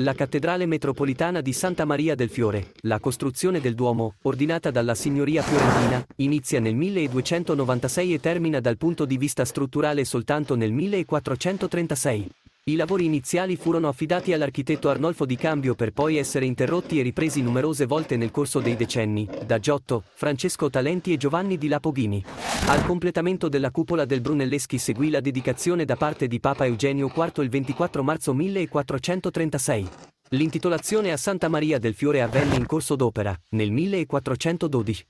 La cattedrale metropolitana di Santa Maria del Fiore, la costruzione del Duomo, ordinata dalla Signoria fiorentina, inizia nel 1296 e termina dal punto di vista strutturale soltanto nel 1436. I lavori iniziali furono affidati all'architetto Arnolfo Di Cambio per poi essere interrotti e ripresi numerose volte nel corso dei decenni, da Giotto, Francesco Talenti e Giovanni di Lapoghini. Al completamento della cupola del Brunelleschi seguì la dedicazione da parte di Papa Eugenio IV il 24 marzo 1436. L'intitolazione a Santa Maria del Fiore avvenne in corso d'opera, nel 1412.